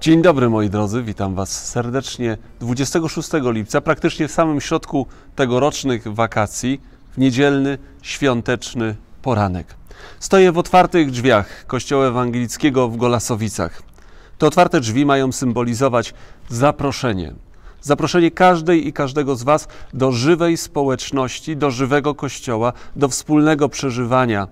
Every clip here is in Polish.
Dzień dobry moi drodzy, witam Was serdecznie 26 lipca, praktycznie w samym środku tegorocznych wakacji, w niedzielny, świąteczny poranek. Stoję w otwartych drzwiach Kościoła Ewangelickiego w Golasowicach. Te otwarte drzwi mają symbolizować zaproszenie. Zaproszenie każdej i każdego z Was do żywej społeczności, do żywego Kościoła, do wspólnego przeżywania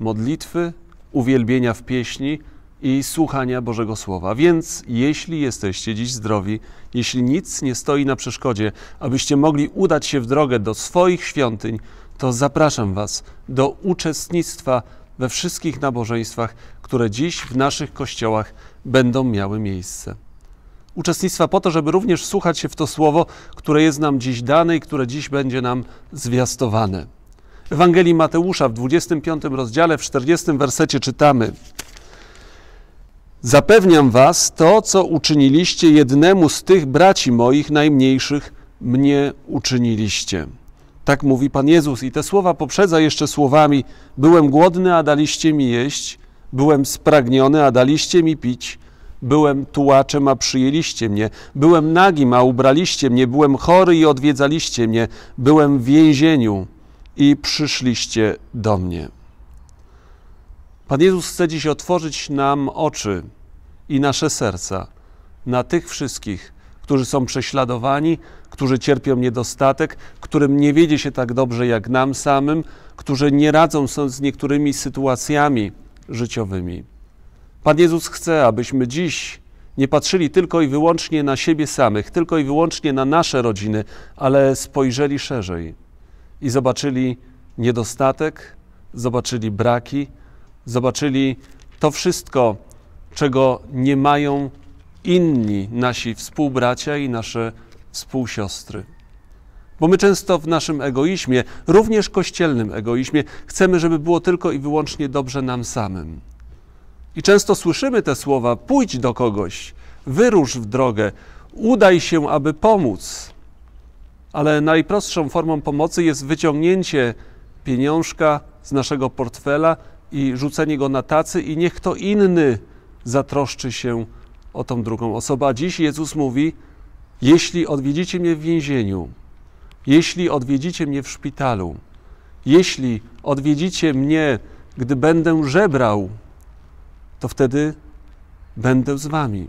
modlitwy, uwielbienia w pieśni, i słuchania Bożego Słowa. Więc jeśli jesteście dziś zdrowi, jeśli nic nie stoi na przeszkodzie, abyście mogli udać się w drogę do swoich świątyń, to zapraszam Was do uczestnictwa we wszystkich nabożeństwach, które dziś w naszych kościołach będą miały miejsce. Uczestnictwa po to, żeby również słuchać się w to słowo, które jest nam dziś dane i które dziś będzie nam zwiastowane. W Ewangelii Mateusza w 25 rozdziale, w 40 wersecie czytamy: Zapewniam was, to, co uczyniliście jednemu z tych braci moich najmniejszych, mnie uczyniliście. Tak mówi Pan Jezus i te słowa poprzedza jeszcze słowami: Byłem głodny, a daliście mi jeść, byłem spragniony, a daliście mi pić, byłem tułaczem, a przyjęliście mnie, byłem nagim, a ubraliście mnie, byłem chory i odwiedzaliście mnie, byłem w więzieniu i przyszliście do mnie. Pan Jezus chce dziś otworzyć nam oczy i nasze serca na tych wszystkich, którzy są prześladowani, którzy cierpią niedostatek, którym nie wiedzie się tak dobrze jak nam samym, którzy nie radzą sobie z niektórymi sytuacjami życiowymi. Pan Jezus chce, abyśmy dziś nie patrzyli tylko i wyłącznie na siebie samych, tylko i wyłącznie na nasze rodziny, ale spojrzeli szerzej i zobaczyli niedostatek, zobaczyli braki, zobaczyli to wszystko, czego nie mają inni nasi współbracia i nasze współsiostry. Bo my często w naszym egoizmie, również kościelnym egoizmie, chcemy, żeby było tylko i wyłącznie dobrze nam samym. I często słyszymy te słowa: pójdź do kogoś, wyrusz w drogę, udaj się, aby pomóc. Ale najprostszą formą pomocy jest wyciągnięcie pieniążka z naszego portfela i rzucenie go na tacy i niech kto inny zatroszczy się o tą drugą osobę. A dziś Jezus mówi, jeśli odwiedzicie mnie w więzieniu, jeśli odwiedzicie mnie w szpitalu, jeśli odwiedzicie mnie, gdy będę żebrał, to wtedy będę z wami.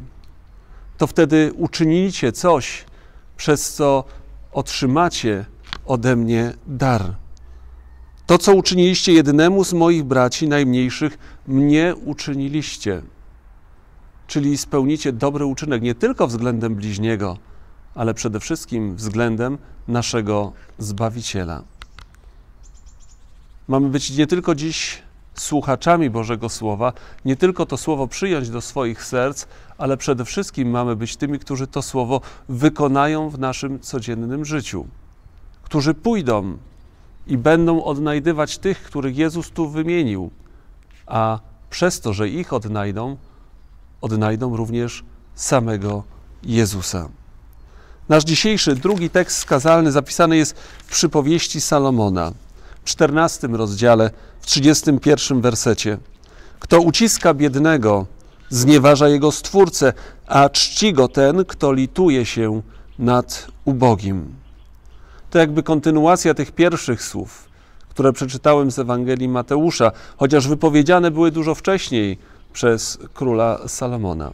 To wtedy uczynicie coś, przez co otrzymacie ode mnie dar. To, co uczyniliście jednemu z moich braci najmniejszych, mnie uczyniliście. Czyli spełnicie dobry uczynek nie tylko względem bliźniego, ale przede wszystkim względem naszego Zbawiciela. Mamy być nie tylko dziś słuchaczami Bożego Słowa, nie tylko to Słowo przyjąć do swoich serc, ale przede wszystkim mamy być tymi, którzy to Słowo wykonają w naszym codziennym życiu, którzy pójdą i będą odnajdywać tych, których Jezus tu wymienił, a przez to, że ich odnajdą, odnajdą również samego Jezusa. Nasz dzisiejszy drugi tekst skazalny zapisany jest w przypowieści Salomona, w 14 rozdziale, w 31 wersecie. Kto uciska biednego, znieważa jego stwórcę, a czci go ten, kto lituje się nad ubogim to jakby kontynuacja tych pierwszych słów, które przeczytałem z Ewangelii Mateusza, chociaż wypowiedziane były dużo wcześniej przez króla Salomona.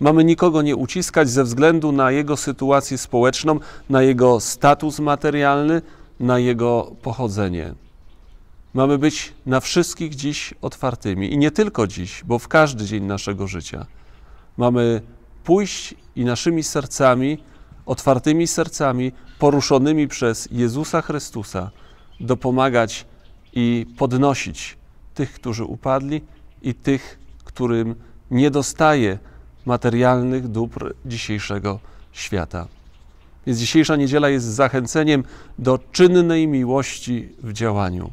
Mamy nikogo nie uciskać ze względu na jego sytuację społeczną, na jego status materialny, na jego pochodzenie. Mamy być na wszystkich dziś otwartymi i nie tylko dziś, bo w każdy dzień naszego życia. Mamy pójść i naszymi sercami otwartymi sercami, poruszonymi przez Jezusa Chrystusa, dopomagać i podnosić tych, którzy upadli i tych, którym nie dostaje materialnych dóbr dzisiejszego świata. Więc dzisiejsza niedziela jest zachęceniem do czynnej miłości w działaniu.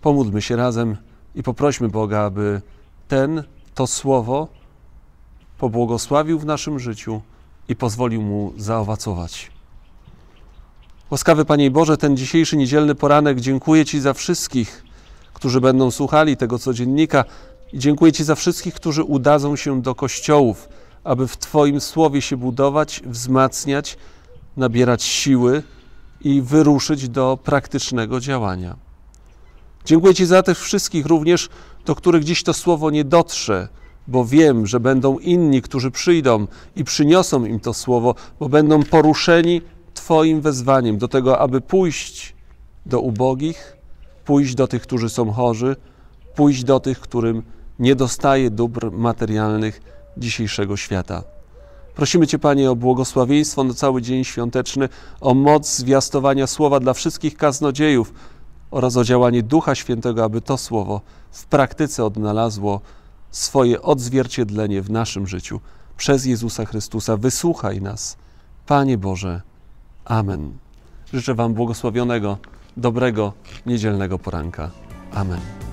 Pomódlmy się razem i poprośmy Boga, aby ten, to słowo pobłogosławił w naszym życiu i pozwolił mu zaowacować. Łaskawy Panie Boże, ten dzisiejszy niedzielny poranek dziękuję Ci za wszystkich, którzy będą słuchali tego codziennika i dziękuję Ci za wszystkich, którzy udadzą się do kościołów, aby w Twoim słowie się budować, wzmacniać, nabierać siły i wyruszyć do praktycznego działania. Dziękuję Ci za tych wszystkich również, do których dziś to słowo nie dotrze bo wiem, że będą inni, którzy przyjdą i przyniosą im to słowo, bo będą poruszeni Twoim wezwaniem do tego, aby pójść do ubogich, pójść do tych, którzy są chorzy, pójść do tych, którym nie dostaje dóbr materialnych dzisiejszego świata. Prosimy Cię, Panie, o błogosławieństwo na cały dzień świąteczny, o moc zwiastowania słowa dla wszystkich kaznodziejów oraz o działanie Ducha Świętego, aby to słowo w praktyce odnalazło swoje odzwierciedlenie w naszym życiu przez Jezusa Chrystusa. Wysłuchaj nas, Panie Boże. Amen. Życzę Wam błogosławionego, dobrego, niedzielnego poranka. Amen.